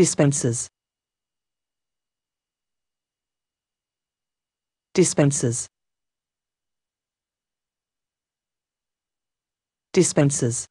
Dispensers. Dispensers. Dispensers.